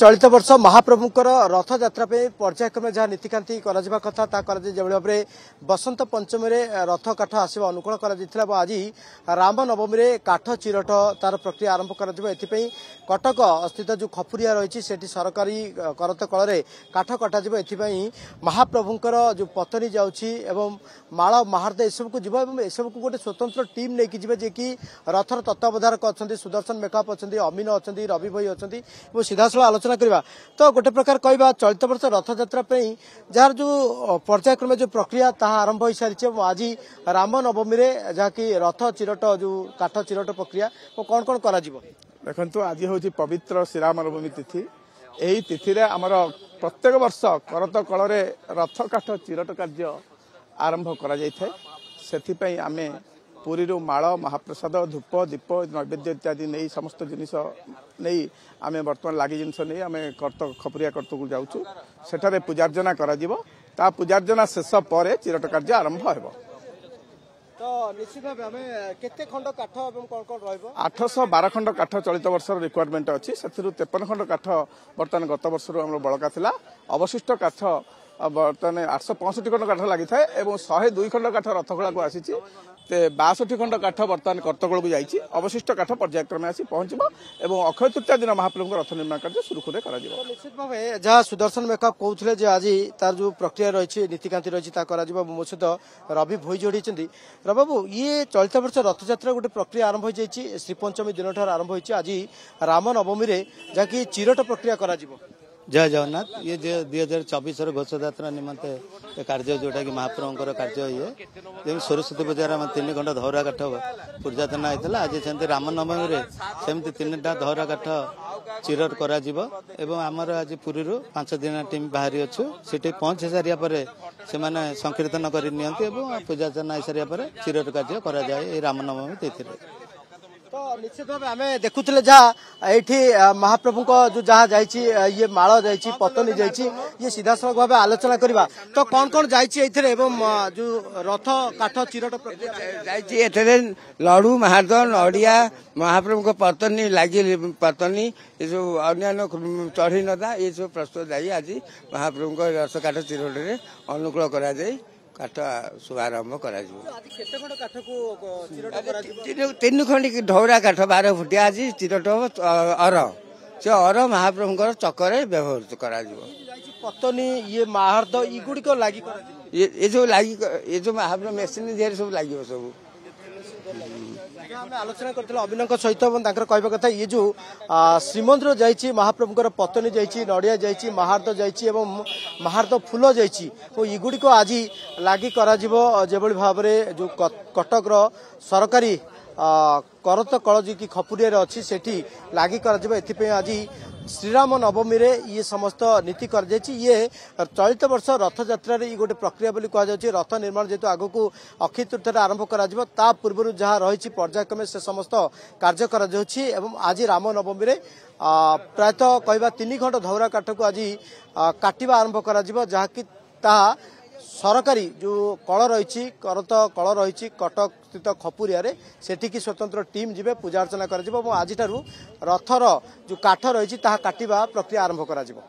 ଚଳିତ ବର୍ଷ ମହାପ୍ରଭୁଙ୍କର ରଥଯାତ୍ରା ପାଇଁ ପର୍ଯ୍ୟାୟକ୍ରମେ ଯାହା ନୀତିକାନ୍ତି କରାଯିବା କଥା ତାହା କରାଯାଏ ଯେଭଳି ଭାବରେ ବସନ୍ତ ପଞ୍ଚମୀରେ ରଥ କାଠ ଆସିବା ଅନୁକୂଳ କରାଯାଇଥିଲା ଏବଂ ଆଜି ରାମନବମୀରେ କାଠ ଚିରଟ ତା'ର ପ୍ରକ୍ରିୟା ଆରମ୍ଭ କରାଯିବ ଏଥିପାଇଁ କଟକ ସ୍ଥିତ ଯେଉଁ ଖପୁରିଆ ରହିଛି ସେଠି ସରକାରୀ କରତ କଳରେ କାଠ କଟାଯିବ ଏଥିପାଇଁ ମହାପ୍ରଭୁଙ୍କର ଯେଉଁ ପତନୀ ଯାଉଛି ଏବଂ ମାଳ ମହାର୍ଦ ଏସବୁକୁ ଯିବ ଏବଂ ଏସବୁକୁ ଗୋଟେ ସ୍ୱତନ୍ତ୍ର ଟିମ୍ ନେଇକି ଯିବେ ଯିଏକି ରଥର ତତ୍ତ୍ୱାବଧାରକ ଅଛନ୍ତି ସୁଦର୍ଶନ ମେକଅପ୍ ଅଛନ୍ତି ଅମିନ ଅଛନ୍ତି ରବି ଭୋଇ ଅଛନ୍ତି ଏବଂ ସିଧାସଳଖ ଆଲୋଚନା ଆଲୋଚନା କରିବା ତ ଗୋଟେ ପ୍ରକାର କହିବା ଚଳିତ ବର୍ଷ ରଥଯାତ୍ରା ପାଇଁ ଯାହାର ଯେଉଁ ପର୍ଯ୍ୟାୟକ୍ରମେ ଯେଉଁ ପ୍ରକ୍ରିୟା ତାହା ଆରମ୍ଭ ହୋଇସାରିଛି ଏବଂ ଆଜି ରାମନବମୀରେ ଯାହାକି ରଥ ଚିରଟ ଯେଉଁ କାଠ ଚିରଟ ପ୍ରକ୍ରିୟା ଓ କ'ଣ କ'ଣ କରାଯିବ ଦେଖନ୍ତୁ ଆଜି ହେଉଛି ପବିତ୍ର ଶ୍ରୀରାମନବମୀ ତିଥି ଏହି ତିଥିରେ ଆମର ପ୍ରତ୍ୟେକ ବର୍ଷ କରତ କଳରେ ରଥ କାଠ ଚିରଟ କାର୍ଯ୍ୟ ଆରମ୍ଭ କରାଯାଇଥାଏ ସେଥିପାଇଁ ଆମେ ପୁରୀରୁ ମାଳ ମହାପ୍ରସାଦ ଧୂପ ଦୀପ ନୈବେଦ୍ୟ ଇତ୍ୟାଦି ନେଇ ସମସ୍ତ ଜିନିଷ ନେଇ ଆମେ ବର୍ତ୍ତମାନ ଲାଗି ଜିନିଷ ନେଇ ଆମେ କର୍ତ୍ତ ଖପୁରିଆ କର୍ତ୍ତକୁ ଯାଉଛୁ ସେଠାରେ ପୂଜାର୍ଚ୍ଚନା କରାଯିବ ତା ପୂଜାର୍ଚ୍ଚନା ଶେଷ ପରେ ଚିରଟ କାର୍ଯ୍ୟ ଆରମ୍ଭ ହେବ ତ ନିଶ୍ଚିତ ଭାବେ ଆଠଶହ ବାର ଖଣ୍ଡ କାଠ ଚଳିତ ବର୍ଷର ରିକ୍ୱାରମେଣ୍ଟ ଅଛି ସେଥିରୁ ତେପନ ଖଣ୍ଡ କାଠ ବର୍ତ୍ତମାନ ଗତ ବର୍ଷରୁ ଆମର ବଳକା ଥିଲା ଅବଶିଷ୍ଟ କାଠ ବର୍ତ୍ତମାନ ଆଠଶହ ପଞ୍ଚଷଠି ଖଣ୍ଡ କାଠ ଲାଗିଥାଏ ଏବଂ ଶହେ ଦୁଇ ଖଣ୍ଡ କାଠ ରଥଖଳାକୁ ଆସିଛି ବାଷଠି ଖଣ୍ଡ କାଠ ବର୍ତ୍ତମାନ କର୍ତ୍ତକଳକୁ ଯାଇଛି ଅବଶିଷ୍ଟ କାଠ ପର୍ଯ୍ୟାୟକ୍ରମେ ଆସି ପହଞ୍ଚିବ ଏବଂ ଅକ୍ଷୟ ତୃତୀୟା ଦିନ ମହାପ୍ରଭୁଙ୍କ ରଥ ନିର୍ମାଣ କାର୍ଯ୍ୟ ସୁରୁଖୁରୁରେ କରାଯିବ ନିଶ୍ଚିତ ଭାବେ ଯାହା ସୁଦର୍ଶନ ମେକଅପ୍ କହୁଥିଲେ ଯେ ଆଜି ତାର ଯେଉଁ ପ୍ରକ୍ରିୟା ରହିଛି ନୀତିକାନ୍ତି ରହିଛି ତାହା କରାଯିବ ମୋ ସହିତ ରବି ଭୋଇ ଯୋଡ଼ିଛନ୍ତି ରବାବୁ ଇଏ ଚଳିତ ବର୍ଷ ରଥଯାତ୍ରା ଗୋଟେ ପ୍ରକ୍ରିୟା ଆରମ୍ଭ ହୋଇଯାଇଛି ଶ୍ରୀପଞ୍ଚମୀ ଦିନଠାରୁ ଆରମ୍ଭ ହୋଇଛି ଆଜି ରାମ ନବମୀରେ ଯାହାକି ଚିରଟ ପ୍ରକ୍ରିୟା କରାଯିବ जय जगन्नाथ ये जो दुई हजार चौबीस र घोषयात्रा निमन्ते कार्य जोटा कि महाप्रभुको कार्य इयो जे सरस्वती पूजा तिन घन्टा धौरा काठ पूर्जार्थना होइला आज सेमि रामनवमीले सेमि तिन घन्टा धौरा काठ ଚିରୋଟ କରାଯିବ ଏବଂ ଆମର ଆଜି ପୁରୀରୁ ପାଞ୍ଚ ଦିନ ଟିମ୍ ବାହାରି ଅଛୁ ସେଠି ପହଞ୍ଚି ସାରିବା ପରେ ସେମାନେ ସଂକୀର୍ତ୍ତନ କରି ନିଅନ୍ତି ଏବଂ ପୂଜାର୍ଚ୍ଚନା ହେଇସାରିବା ପରେ ଚିରୋଟ କାର୍ଯ୍ୟ କରାଯାଏ ଏହି ରାମନବମୀ ତିଥିରେ ତ ନିଶ୍ଚିତ ଭାବେ ଆମେ ଦେଖୁଥିଲେ ଯାହା ଏଇଠି ମହାପ୍ରଭୁଙ୍କ ଯୋଉ ଯାହା ଯାଇଛି ଇଏ ମାଳ ଯାଇଛି ପତନି ଯାଇଛି ଇଏ ସିଧାସଳଖ ଭାବେ ଆଲୋଚନା କରିବା ତ କ'ଣ କ'ଣ ଯାଇଛି ଏଥିରେ ଏବଂ ଯୋଉ ରଥ କାଠ ଚିରଟ ଯାଇଛି ଏଥିରେ ଲଡ଼ୁ ମାହାଦ ନଡ଼ିଆ ମହାପ୍ରଭୁଙ୍କ ପତନି ଲାଗି ପତନି ଏସବୁ ଅନ୍ୟାନ୍ୟ ଚଢ଼େଇ ନଦା ଏସବୁ ପ୍ରସ୍ତୁତ ଯାଇ ଆଜି ମହାପ୍ରଭୁଙ୍କ ରଥ କାଠ ଚିରଟରେ ଅନୁକୂଳ କରାଯାଇ କାଠ ଶୁଭାରମ୍ଭ କରାଯିବ ତିନି ଖଣ୍ଡି ଢଉରା କାଠ ବାର ଫୁଟିଆ ଆଜି ଚିରଟ ହେବ ଅର ସେ ଅର ମହାପ୍ରଭୁଙ୍କର ଚକରେ ବ୍ୟବହୃତ କରାଯିବ ପତନୀ ଇଏ ମାହାର୍ଦ ଏଗୁଡ଼ିକ ଲାଗି ଏ ସବୁ ଲାଗି ଏ ଯେଉଁ ମହାପ୍ରଭୁ ମେସିନ୍ ଦେହରେ ସବୁ ଲାଗିବ ସବୁ ଆମେ ଆଲୋଚନା କରିଥିଲୁ ଅଭିନଙ୍କ ସହିତ ଏବଂ ତାଙ୍କର କହିବା କଥା ଇଏ ଯେଉଁ ଶ୍ରୀମନ୍ଦିର ଯାଇଛି ମହାପ୍ରଭୁଙ୍କର ପତନୀ ଯାଇଛି ନଡ଼ିଆ ଯାଇଛି ମହାର୍ଦ ଯାଇଛି ଏବଂ ମହାର୍ଦ ଫୁଲ ଯାଇଛି ଓ ଏଗୁଡ଼ିକ ଆଜି ଲାଗି କରାଯିବ ଯେଭଳି ଭାବରେ ଯେଉଁ କଟକର ସରକାରୀ କରତ କଳ ଯିଏକି ଖପୁରିଆରେ ଅଛି ସେଠି ଲାଗି କରାଯିବ ଏଥିପାଇଁ ଆଜି ଶ୍ରୀରାମ ନବମୀରେ ଇଏ ସମସ୍ତ ନୀତି କରାଯାଇଛି ଇଏ ଚଳିତ ବର୍ଷ ରଥଯାତ୍ରାରେ ଇଏ ଗୋଟେ ପ୍ରକ୍ରିୟା ବୋଲି କୁହାଯାଉଛି ରଥ ନିର୍ମାଣ ଯେହେତୁ ଆଗକୁ ଅକ୍ଷିତୃତୀୟରେ ଆରମ୍ଭ କରାଯିବ ତା ପୂର୍ବରୁ ଯାହା ରହିଛି ପର୍ଯ୍ୟାୟକ୍ରମେ ସେ ସମସ୍ତ କାର୍ଯ୍ୟ କରାଯାଉଛି ଏବଂ ଆଜି ରାମନବମୀରେ ପ୍ରାୟତଃ କହିବା ତିନି ଘଣ୍ଟା ଧୌରା କାଠକୁ ଆଜି କାଟିବା ଆରମ୍ଭ କରାଯିବ ଯାହାକି ତାହା ସରକାରୀ ଯେଉଁ କଳ ରହିଛି କରତ କଳ ରହିଛି କଟକ ସ୍ଥିତ ଖପୁରିଆରେ ସେଠିକି ସ୍ୱତନ୍ତ୍ର ଟିମ୍ ଯିବେ ପୂଜାର୍ଚ୍ଚନା କରାଯିବ ଏବଂ ଆଜିଠାରୁ ରଥର ଯେଉଁ କାଠ ରହିଛି ତାହା କାଟିବା ପ୍ରକ୍ରିୟା ଆରମ୍ଭ କରାଯିବ